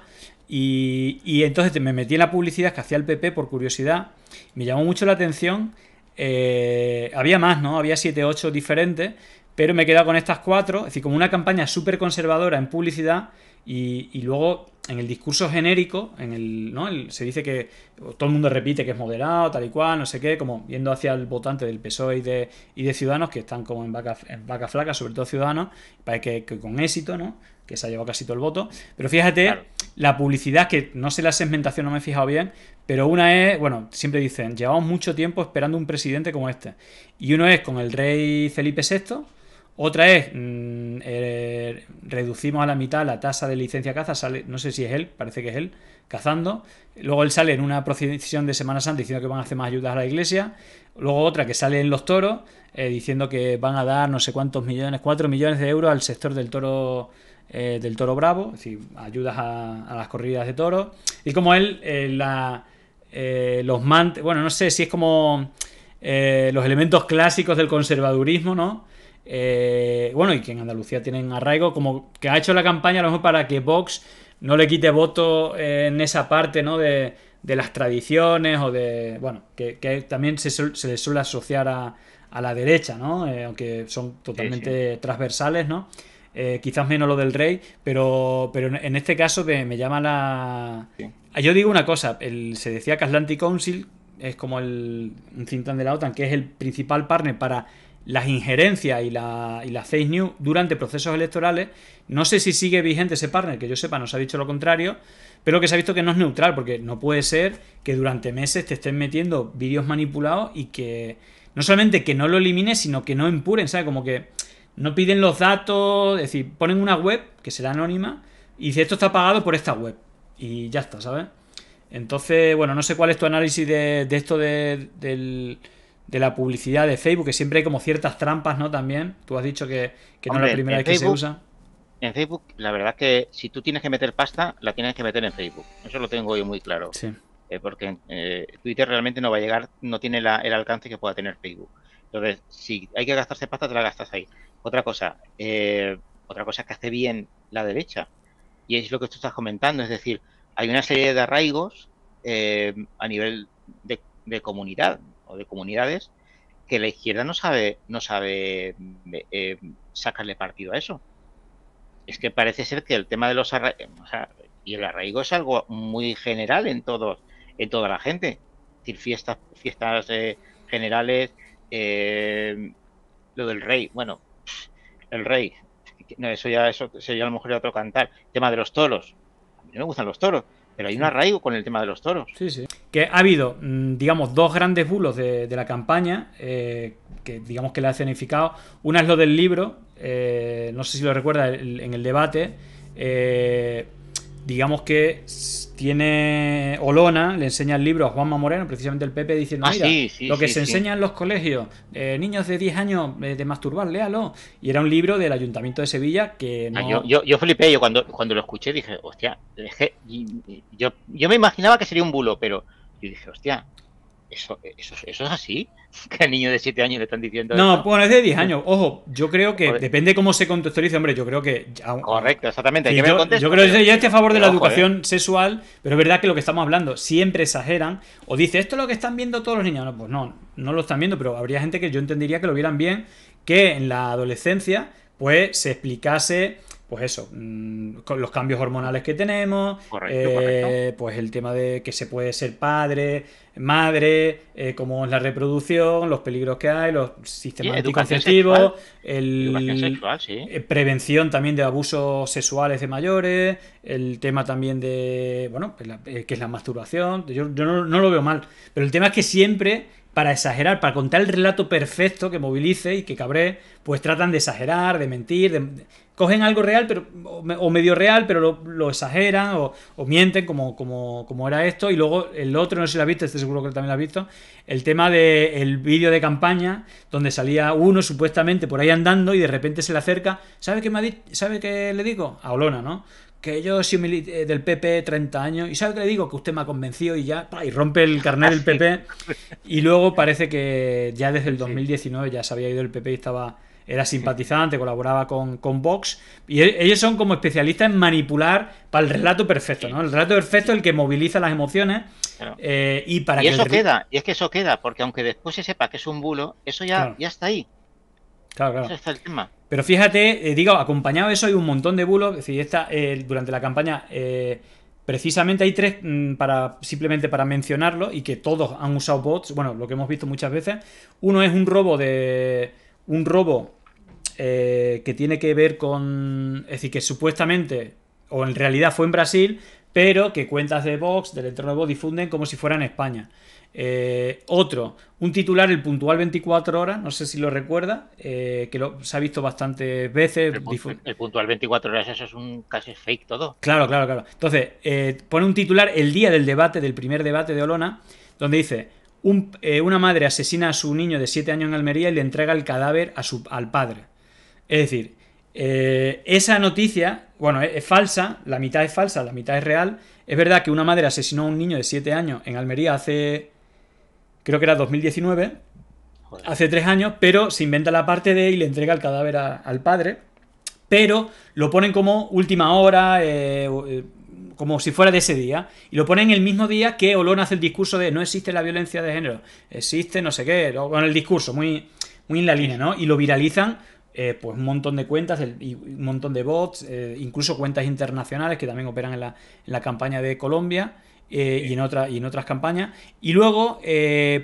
Y, y, entonces me metí en la publicidad que hacía el PP por curiosidad. Me llamó mucho la atención. Eh, había más, ¿no? Había 7, 8 diferentes, pero me he quedado con estas cuatro. Es decir, como una campaña súper conservadora en publicidad y, luego, en el discurso genérico, en el, ¿no? se dice que todo el mundo repite que es moderado, tal y cual, no sé qué, como viendo hacia el votante del PSOE y de, y de Ciudadanos, que están como en vaca, en vaca flaca, sobre todo Ciudadanos, para que, con éxito, ¿no? Que se ha llevado casi todo el voto. Pero fíjate, la publicidad, que no sé la segmentación, no me he fijado bien, pero una es, bueno, siempre dicen, llevamos mucho tiempo esperando un presidente como este. Y uno es con el rey Felipe VI otra es, mm, eh, reducimos a la mitad la tasa de licencia caza, sale, no sé si es él, parece que es él, cazando. Luego él sale en una procesión de Semana Santa diciendo que van a hacer más ayudas a la iglesia. Luego otra que sale en Los Toros eh, diciendo que van a dar no sé cuántos millones, cuatro millones de euros al sector del toro eh, del toro bravo, es decir, ayudas a, las corridas de toros. Y como él, los mantes, bueno, no sé si es como los elementos clásicos del conservadurismo, ¿no? Eh, bueno, y que en Andalucía tienen arraigo, como que ha hecho la campaña a lo mejor para que Vox no le quite voto eh, en esa parte, ¿no? De, las tradiciones o de. Bueno, que, también se, le suele asociar a, la derecha, ¿no? Eh, aunque son totalmente transversales, ¿no? quizás menos lo del rey, pero, pero en este caso me, llama la... Yo digo una cosa, se decía que Atlantic Council es como el, un de la OTAN, que es el principal partner para las injerencias y la, y news durante procesos electorales. No sé si sigue vigente ese partner, que yo sepa, nos ha dicho lo contrario, pero que se ha visto que no es neutral, porque no puede ser que durante meses te estén metiendo vídeos manipulados y que no solamente que no lo elimines, sino que no empuren, ¿sabes? Como que no piden los datos, es decir, ponen una web que será anónima y dice esto está pagado por esta web y ya está, ¿sabes? Entonces, bueno, no sé cuál es tu análisis de, esto del de la publicidad de Facebook, que siempre hay como ciertas trampas, ¿no? También, tú has dicho que, no es la primera vez que se usa. En Facebook, la verdad es que si tú tienes que meter pasta, la tienes que meter en Facebook. Eso lo tengo yo muy claro. Eh, porque eh, Twitter realmente no va a llegar, no tiene el alcance que pueda tener Facebook. Entonces, si hay que gastarse pasta, te la gastas ahí. Otra cosa, eh, otra cosa que hace bien la derecha. Y es lo que tú estás comentando, es decir, hay una serie de arraigos a nivel de, comunidad, o de comunidades que la izquierda no sabe, no sabe eh, sacarle partido a eso. Es que parece ser que el tema de los arraigos y el arraigo es algo muy general en todos, en toda la gente. Es decir, fiestas, fiestas eh, generales, eh, lo del rey, bueno, el rey, no, eso ya, eso sería a lo mejor otro cantar. tema de los toros. A mí no me gustan los toros, pero hay un arraigo con el tema de los toros. Sí, sí. Que ha habido, mm, digamos, dos grandes bulos de, la campaña, eh, que digamos que le ha cenificado. Una es lo del libro, eh, no sé si lo recuerda, en el debate. Eh, digamos que tiene Olona, le enseña el libro a Juanma Moreno, precisamente el Pepe, diciendo, ah, mira, lo que se enseña en los colegios, eh, niños de 10 años eh, de masturbar, léalo. Y era un libro del Ayuntamiento de Sevilla que ah, no... yo, yo, yo, yo cuando, cuando lo escuché dije, hostia, yo, yo me imaginaba que sería un bulo, pero yo dije, hostia, eso, eso, eso es así. <laughs> que niño de 7 años le están diciendo. No, bueno, es de 10 años. Ojo, yo creo que depende cómo se contextualice, hombre, yo creo que. Correcto, exactamente. yo, creo que yo estoy a favor de la educación eh. sexual, pero es verdad que lo que estamos hablando siempre exageran o dice esto es lo que están viendo todos los niños. No, pues no, no lo están viendo, pero habría gente que yo entendería que lo vieran bien, que en la adolescencia, pues se explicase pues eso, mm, los cambios hormonales que tenemos, eh, pues el tema de que se puede ser padre, madre, eh, cómo es la reproducción, los peligros que hay, los sistemas anticonceptivos, el, eh, prevención también de abusos sexuales de mayores, el tema también de, bueno, que es la masturbación, yo, no, no lo veo mal, pero el tema es que siempre para exagerar, para contar el relato perfecto que movilice y que cabré, pues tratan de exagerar, de mentir, de, cogen algo real pero o medio real, pero lo, exageran o, o mienten, como, como, como, era esto. Y luego el otro, no sé si lo has visto, estoy seguro que también lo has visto, el tema del vídeo de campaña, donde salía uno supuestamente por ahí andando y de repente se le acerca. ¿Sabe qué, me ¿sabe qué le digo? A Olona, ¿no? que yo soy eh, del PP 30 años y sabe qué le digo que usted me ha convencido y ya y rompe el carnet del PP <laughs> y luego parece que ya desde el 2019 ya se había ido el PP y estaba era simpatizante, colaboraba con, con Vox, y e-, ellos son como especialistas en manipular para el relato perfecto, ¿no? El relato perfecto es el que moviliza las emociones eh, y para eso queda, y es que eso queda, porque aunque después se sepa que es un bulo, eso ya, ya está ahí. Claro, claro. Eso está el tema. Pero fíjate, eh, digo, acompañado de eso hay un montón de bulos, es decir, eh, durante la campaña... Precisamente hay tres, mm, para, simplemente para mencionarlo, y que todos han usado bots, bueno, lo que hemos visto muchas veces. Uno es un robo de, un robo eh, que tiene que ver con. Es decir, que supuestamente, o en realidad fue en Brasil, pero que cuentas de Vox, del entorno de difunden como si fuera en España. Eh, otro, un titular, el puntual 24 horas, no sé si lo recuerda, eh, que lo, se ha visto bastantes veces. El, puntual 24 horas, eso es un casi fake todo. Claro, claro, claro. Entonces, pone un titular el día del debate, del primer debate de Olona, donde dice, eh, una madre asesina a su niño de 7 años en Almería y le entrega el cadáver a su, al padre. Es decir, eh, esa noticia, bueno, es, falsa, la mitad es falsa, la mitad es real. Es verdad que una madre asesinó a un niño de 7 años en Almería hace, creo que era 2019, hace 3 años, pero se inventa la parte de y le entrega el cadáver al padre. Pero lo ponen como última hora, eh, como si fuera de ese día, y lo ponen el mismo día que Olona hace el discurso de no existe la violencia de género, existe no sé qué, con el discurso, muy, muy en la línea, ¿no? Y lo viralizan eh, pues un montón de cuentas, y un montón de bots, eh, incluso cuentas internacionales que también operan en la, campaña de Colombia. Eh, y, en otra, y en otras campañas. Y luego,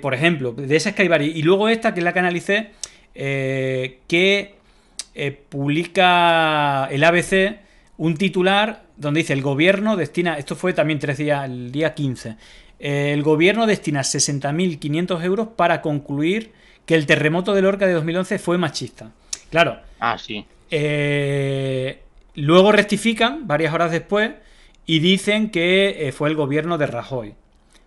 por ejemplo, de esa Skybar y luego esta, que es la que analicé, que publica el ABC un titular donde dice el gobierno destina, esto fue también tres días, el día 15, eh, el gobierno destina 60.500 euros para concluir que el terremoto de Lorca de 2011 fue machista. Claro. Ah, sí. Eh, luego rectifican varias horas después y dicen que eh, fue el gobierno de Rajoy.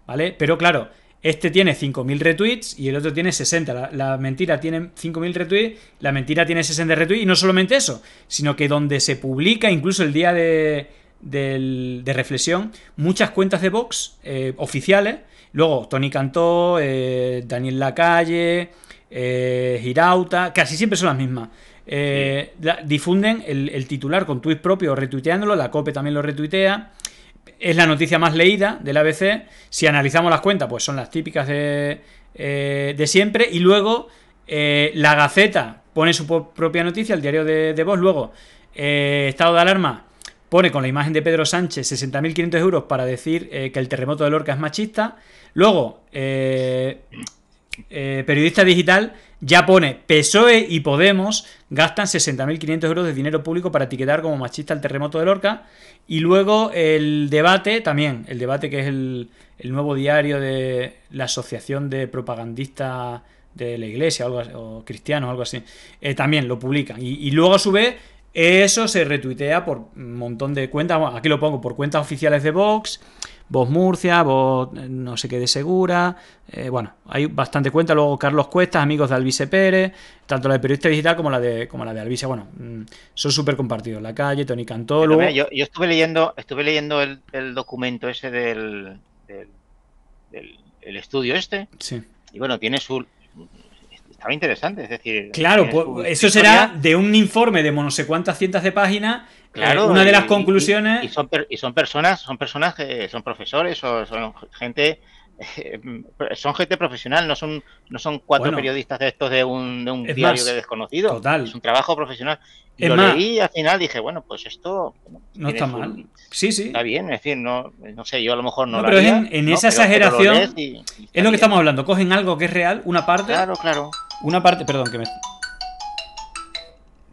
¿Vale? Pero claro, este tiene 5.000 retweets y el otro tiene 60. La, mentira tiene 5.000 retweets, la mentira tiene 60 retweets. Y no solamente eso, sino que donde se publica, incluso el día de, de reflexión, muchas cuentas de Vox eh, oficiales, luego Tony Cantó, eh, Daniel Lacalle, eh, Girauta, casi siempre son las mismas. difunden el, titular con tuit propio retuiteándolo, la COPE también lo retuitea. Es la noticia más leída del ABC. Si analizamos las cuentas, pues son las típicas de, siempre. Y luego la Gaceta pone su propia noticia, el diario de, de Vox. Luego, estado de alarma, pone con la imagen de Pedro Sánchez 60.500 euros para decir eh, que el terremoto de Lorca es machista. Luego, eh, eh, periodista digital ya pone PSOE y Podemos gastan 60.500 euros de dinero público para etiquetar como machista el terremoto de Lorca. Y luego el debate también, el debate que es el, nuevo diario de la Asociación de Propagandistas de la iglesia o, cristianos algo así, también lo publican. Y, y, luego a su vez eso se retuitea por un montón de cuentas. aquí lo pongo por cuentas oficiales de Vox, Vox Murcia, Vox eh, no sé qué de Segura. Eh, bueno, hay bastante cuenta. Luego Carlos Cuestas, amigos de Alvise Pérez, tanto la de Periodista Digital como la de como la de Alvise. Bueno, mm, son súper compartidos. La calle, Tony Cantó. yo, estuve leyendo, estuve leyendo el, documento ese del, del, estudio este. Sí. Y bueno, tiene su, estaba interesante, es decir... Claro, pues, eso será de un informe de no sé cuántas cientas de páginas, eh, claro, una de las conclusiones... Y, son, y, son, personas, son personas, que son profesores, o son gente eh, son gente profesional, no son, no son cuatro periodistas de estos de un, de diario de desconocido. Total. Es un trabajo profesional. leí y al final dije, bueno, pues esto. No está mal. Sí, sí. Está bien, es decir, no, no sé, yo a lo mejor no, lo Pero en, en esa exageración. es lo que estamos hablando. Cogen algo que es real, una parte. Claro, claro. Una parte, perdón, que me.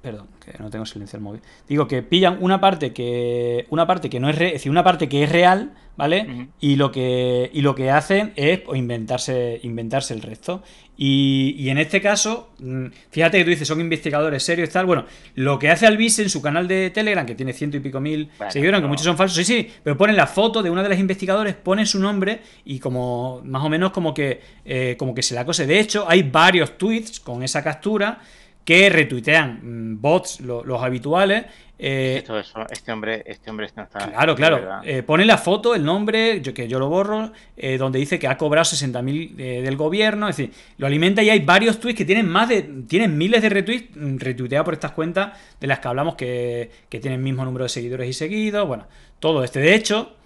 Perdón, que no tengo silencio el móvil. Digo que pillan una parte que. Una parte que no es real. Es decir, una parte que es real ¿vale? y, lo que, y lo que hacen es pues, inventarse, inventarse el resto. Y, y, en este caso, mm, fíjate que tú dices, son investigadores serios y tal. Bueno, lo que hace Alvis en su canal de Telegram, que tiene ciento y pico mil seguidores, que muchos son falsos, sí, sí, pero ponen la foto de una de las investigadores, ponen su nombre y como más o menos como que, eh, como que se la cose. De hecho, hay varios tweets con esa captura que retuitean mm, bots, los habituales. Eh, este hombre, este hombre este está. Claro, claro. Eh, pone la foto, el nombre, yo, que yo lo borro, eh, donde dice que ha cobrado 60.000 del gobierno. Es decir, lo alimenta y hay varios tweets que tienen más de. tienen miles de retweets mm, retuiteados por estas cuentas de las que hablamos que, tienen el mismo número de seguidores y seguidos. Bueno, todo este. De hecho,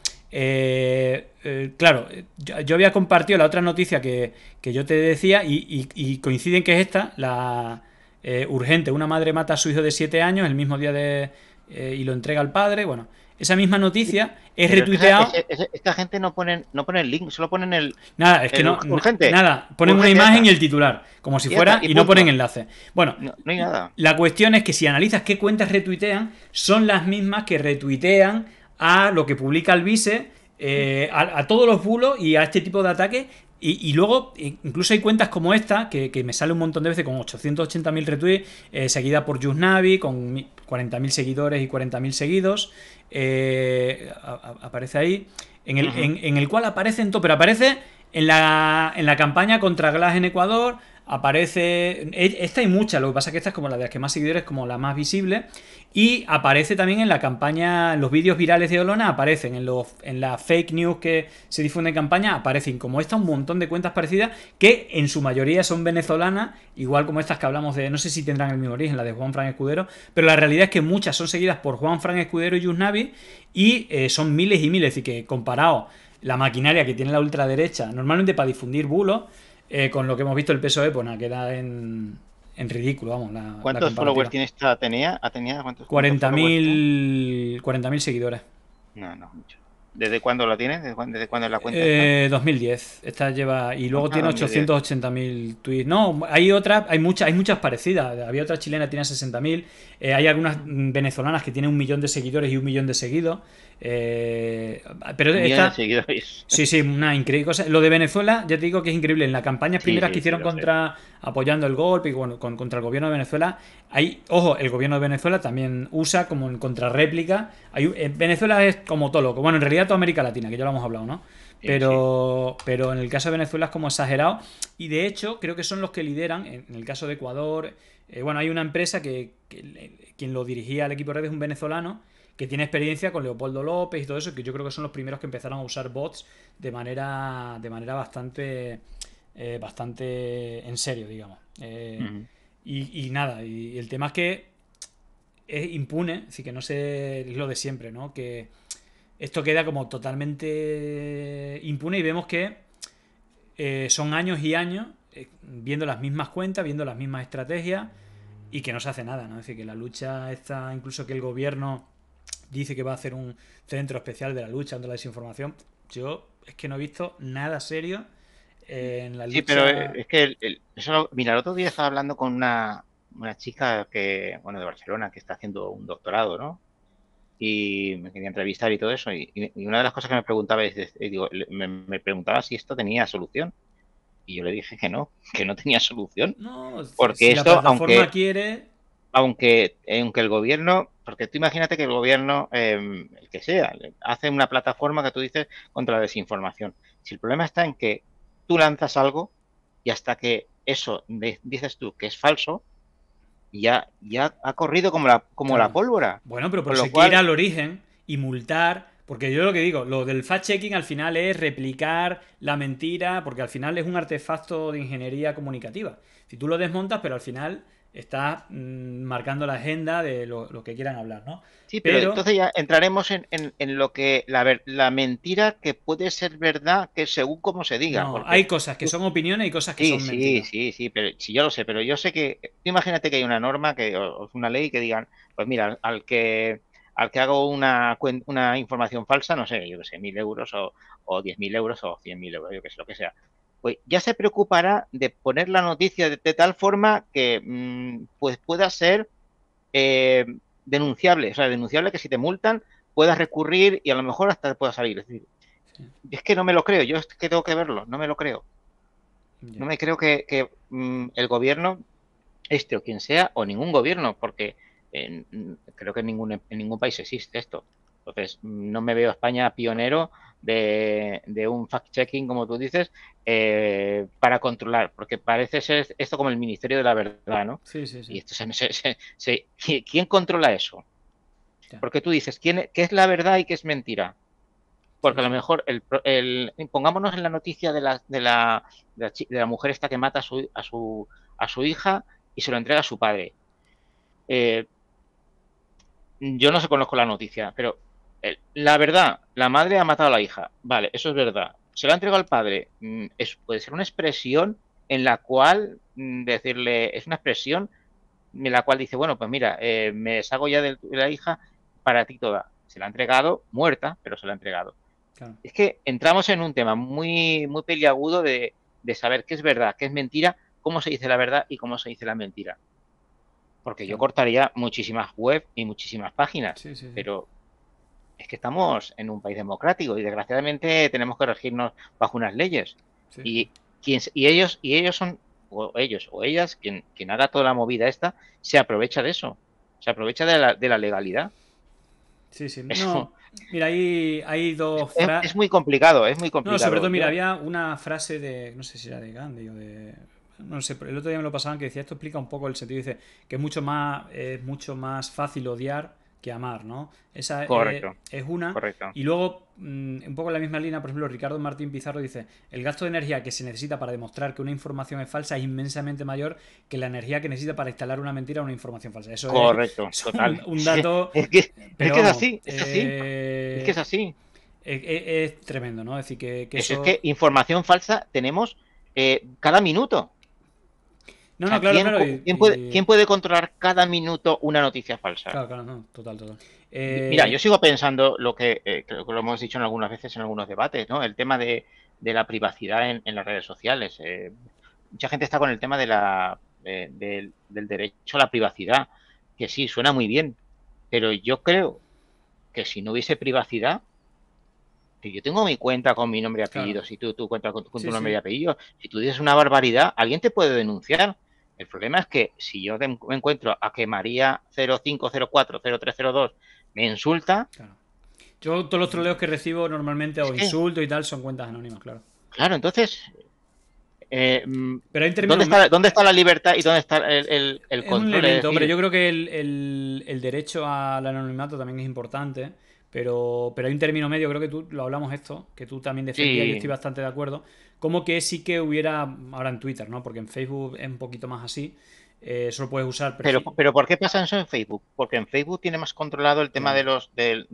claro, yo, había compartido la otra noticia que, que yo te decía y, y, y coinciden que es esta, la, eh, urgente, una madre mata a su hijo de 7 años el mismo día de... Eh, y lo entrega al padre, bueno. Esa misma noticia es retuiteada. Esta gente no ponen, no ponen el link, solo ponen el. Nada, es que no. Urgente. Nada, ponen una imagen y el titular, como si fuera, y, no ponen enlace. Bueno, no, hay nada. la cuestión es que si analizas qué cuentas retuitean, son las mismas que retuitean a lo que publica el vice, eh, a, todos los bulos y a este tipo de ataques y, luego, eh, incluso hay cuentas como esta, que, me sale un montón de veces con 880.000 retweets, eh, seguida por Yusnavi, con 40.000 seguidores y 40.000 seguidos. Eh, aparece ahí. En el, en, el cual aparecen todo, pero aparece en la, en la campaña contra Glass en Ecuador, Aparece. E-, esta hay muchas lo que pasa es que esta es como la de las que más seguidores, como la más visible. Y aparece también en la campaña. En los vídeos virales de Olona aparecen. En, los, en las fake news que se difunde en campaña aparecen como esta un montón de cuentas parecidas que en su mayoría son venezolanas, igual como estas que hablamos de. No sé si tendrán el mismo origen, la de Juan Fran Escudero. Pero la realidad es que muchas son seguidas por Juan Fran Escudero y Yusnavi. Y eh, son miles y miles. Y que comparado la maquinaria que tiene la ultraderecha, normalmente para difundir bulos eh, con lo que hemos visto el peso e, pues Epona queda en, en ridículo, vamos. La, ¿Cuántos followers tiene esta Atenea? cuántos? 40.000 seguidores. No, no, mucho. ¿Desde cuándo la tienes ¿Desde cuándo, es la cuenta? Eh, 2010. Esta lleva. Y luego ah, tiene 880.000 tweets. No, hay otras, hay muchas, hay muchas parecidas. Había otra chilena que tiene 60.000. Eh, hay algunas mm, venezolanas que tienen un millón de seguidores y un millón de seguidos. Eh, pero sí, sí, una increíble cosa. Lo de Venezuela, ya te digo que es increíble. En las campañas primeras que hicieron contra apoyando el golpe y bueno, contra el gobierno de Venezuela, hay, ojo, el gobierno de Venezuela también usa como en contrarréplica. Hay, Venezuela es como todo loco. Bueno, en realidad toda América Latina, que ya lo hemos hablado, ¿no? Pero, pero en el caso de Venezuela es como exagerado. Y de hecho, creo que son los que lideran, en, el caso de Ecuador. Eh, bueno, hay una empresa que, quien lo dirigía al equipo redes es un venezolano que tiene experiencia con Leopoldo López y todo eso, que yo creo que son los primeros que empezaron a usar bots de manera, de manera bastante, eh, bastante en serio, digamos. Eh, y, nada, y, el tema es que es impune, así que no sé, es lo de siempre, ¿no? Que esto queda como totalmente impune y vemos que eh, son años y años viendo las mismas cuentas, viendo las mismas estrategias y que no se hace nada, ¿no? Es decir, que la lucha está, incluso que el gobierno dice que va a hacer un centro especial de la lucha contra la desinformación. Yo es que no he visto nada serio en la lucha. Sí, pero eh, es que el, mira, el otro día estaba hablando con una, chica que, bueno, de Barcelona, que está haciendo un doctorado, ¿no? y me quería entrevistar y todo eso. Y, una de las cosas que me preguntaba es, me, preguntaba si esto tenía solución. Y yo le dije que no, que no tenía solución. No, porque esto, aunque, quiere, aunque, aunque el gobierno, porque tú imagínate que el gobierno, em, el que sea, hace una plataforma que tú dices contra la desinformación. Si el problema está en que tú lanzas algo y hasta que eso dices tú que es falso, ya, ya ha corrido como la, como la pólvora. Bueno, pero por, ir al origen y multar. Porque yo lo que digo, lo del fact-checking al final es replicar la mentira, porque al final es un artefacto de ingeniería comunicativa. Si tú lo desmontas, pero al final está mm, marcando la agenda de lo, que quieran hablar, ¿no? Sí, pero, entonces ya entraremos en, lo que la, mentira que puede ser verdad, que según cómo se diga. No, hay cosas que son opiniones y cosas que son mentiras. Sí, sí, sí, pero yo lo sé, pero yo sé que, imagínate que hay una norma que, o una ley que digan, pues mira, al, que al que hago una, una información falsa, no sé, yo qué sé, mil euros o, o diez mil euros o cien mil euros, yo qué sé, lo que sea pues ya se preocupará de poner la noticia de, tal forma que mm, pues pueda ser eh, denunciable, o sea, denunciable que si te multan puedas recurrir y a lo mejor hasta pueda salir. Es, decir, es que no me lo creo, yo es que tengo que verlo, no me lo creo. No me creo que, mm, el gobierno, este o quien sea, o ningún gobierno, porque eh, creo que en ningún, en ningún país existe esto. Entonces, no me veo España pionero de, un fact-checking, como tú dices, eh, para controlar, porque parece ser esto como el Ministerio de la Verdad, ¿no? Sí, sí, sí. Y esto ¿Quién controla eso? Porque tú dices, ¿quién, e-, ¿qué es la verdad y qué es mentira? Porque a lo mejor, el, pongámonos en la noticia de la, de, la, de, la, mujer esta que mata a su, a, su, a su hija y se lo entrega a su padre. Eh, yo no se conozco la noticia, pero eh, la verdad, la madre ha matado a la hija. Vale, eso es verdad. Se la ha entregado al padre. Mm, es, puede ser una expresión en la cual mm, decirle, es una expresión en la cual dice, bueno, pues mira, eh, me deshago ya de la hija para ti toda. Se la ha entregado muerta, pero se la ha entregado. Es que entramos en un tema muy, muy peliagudo de, saber qué es verdad, qué es mentira, cómo se dice la verdad y cómo se dice la mentira. Porque yo cortaría muchísimas web y muchísimas páginas, pero es que estamos en un país democrático y desgraciadamente tenemos que regirnos bajo unas leyes. Y, ellos y ellos son, o ellos o ellas, quien, haga toda la movida esta, se aprovecha de eso, se aprovecha de la, legalidad. Sí, sí, no. Mira, ahí hay dos es, muy complicado, es muy complicado. No, sobre todo, mira, había una frase de, no sé si era de Gandhi o de no sé, el otro día me lo pasaban que decía, esto explica un poco el sentido, dice que mucho más, es mucho más fácil odiar que amar, ¿no? Esa eh, Es, una. Y luego, mm, un poco en la misma línea, por ejemplo, Ricardo Martín Pizarro dice, el gasto de energía que se necesita para demostrar que una información es falsa es inmensamente mayor que la energía que necesita para instalar una mentira o una información falsa. Eso Correcto, <laughs> es, Un, dato... es, que, es, así, es que es así. Es, tremendo, ¿no? Es decir, que, pues es que información falsa tenemos eh, cada minuto. No, ¿Quién, puede, controlar cada minuto una noticia falsa? Claro, claro, total, total. Eh, mira, yo sigo pensando eh, lo que, lo hemos dicho en algunas veces en algunos debates, ¿no? El tema de, la privacidad en, las redes sociales. Eh, mucha gente está con el tema del, derecho a la privacidad, que sí, suena muy bien, pero yo creo que si no hubiese privacidad, que yo tengo mi cuenta con mi nombre y apellido, si tú, tu cuenta con, tu nombre y apellido, si tú dices una barbaridad, alguien te puede denunciar. El problema es que si yo me encuentro a que María 05040302 me insulta. Yo todos los troleos que recibo normalmente o insulto y tal son cuentas anónimas, claro. Claro, entonces. Eh, mm, ¿dónde, está, la libertad y dónde está el, control? hombre, yo creo que el, el, derecho al anonimato también es importante. Pero, pero hay un término medio, creo que tú lo hablamos esto, que tú también defendías, y yo estoy bastante de acuerdo. Como que sí que hubiera, ahora en Twitter, ¿no? Porque en Facebook es un poquito más así. Eh, puedes usar. Pero, pero, ¿por qué pasa eso en Facebook? Porque en Facebook tiene más controlado el tema de los de,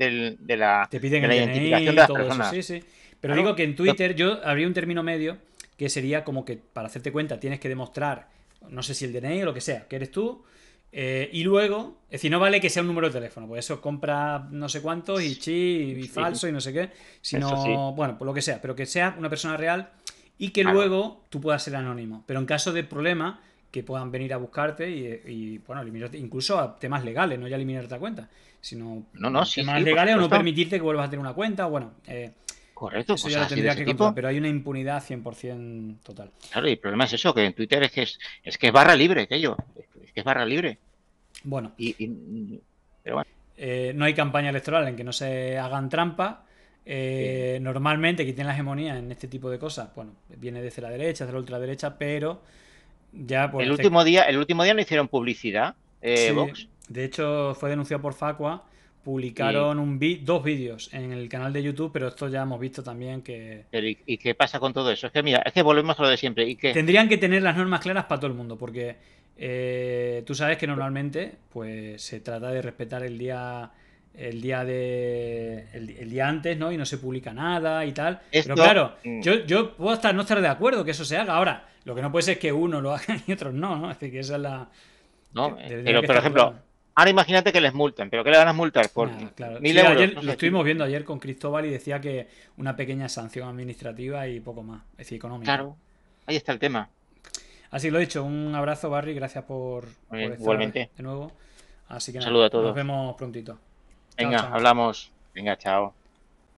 la, Te piden el identificación de todo Eso, sí, sí. Pero digo que en Twitter yo habría un término medio que sería como que para hacerte cuenta tienes que demostrar, no sé si el DNI o lo que sea, que eres tú eh, y luego, es eh, decir, no vale que sea un número de teléfono, pues eso compra no sé cuántos y chi y, falso y no sé qué, sino, bueno, pues lo que sea, pero que sea una persona real y que luego tú puedas ser anónimo. Pero en caso de problema, que puedan venir a buscarte y, bueno, incluso a temas legales, no ya eliminarte la cuenta, sino no, no, temas legales o no permitirte que vuelvas a tener una cuenta, bueno. Eh, Correcto, eso ya tendría que pero hay una impunidad 100% total. Claro, y el problema es eso, que en Twitter es que es, que es barra libre, aquello es barra libre. Bueno. pero bueno. Eh, no hay campaña electoral en que no se hagan trampa eh, Normalmente aquí tiene la hegemonía en este tipo de cosas, bueno, viene desde la derecha, desde la ultraderecha, pero ya por pues, el último día, el último día no hicieron publicidad. Eh, Vox. De hecho, fue denunciado por Facua. Publicaron un dos vídeos en el canal de YouTube, pero esto ya hemos visto también que. ¿y, qué pasa con todo eso? Es que mira, es que volvemos a lo de siempre. ¿Y que Tendrían que tener las normas claras para todo el mundo, porque eh, tú sabes que normalmente pues, se trata de respetar el día el día de el, día antes, ¿no? Y no se publica nada y tal. Pero claro, mm. yo, puedo hasta no estar de acuerdo que eso se haga. Ahora, lo que no puede ser es que uno lo haga <laughs> y otros no, ¿no? que esa es la... No, pero por ejemplo, ahora imagínate que les multen, pero ¿qué le van a multar? Por lo estuvimos viendo ayer con Cristóbal y decía que una pequeña sanción administrativa y poco más, es decir, económica. Claro, ahí está el tema. Así lo he dicho, un abrazo, Barry, gracias por, igualmente. de nuevo. Así que nada, a todos. Nos vemos prontito. Venga, hablamos. Venga, chao.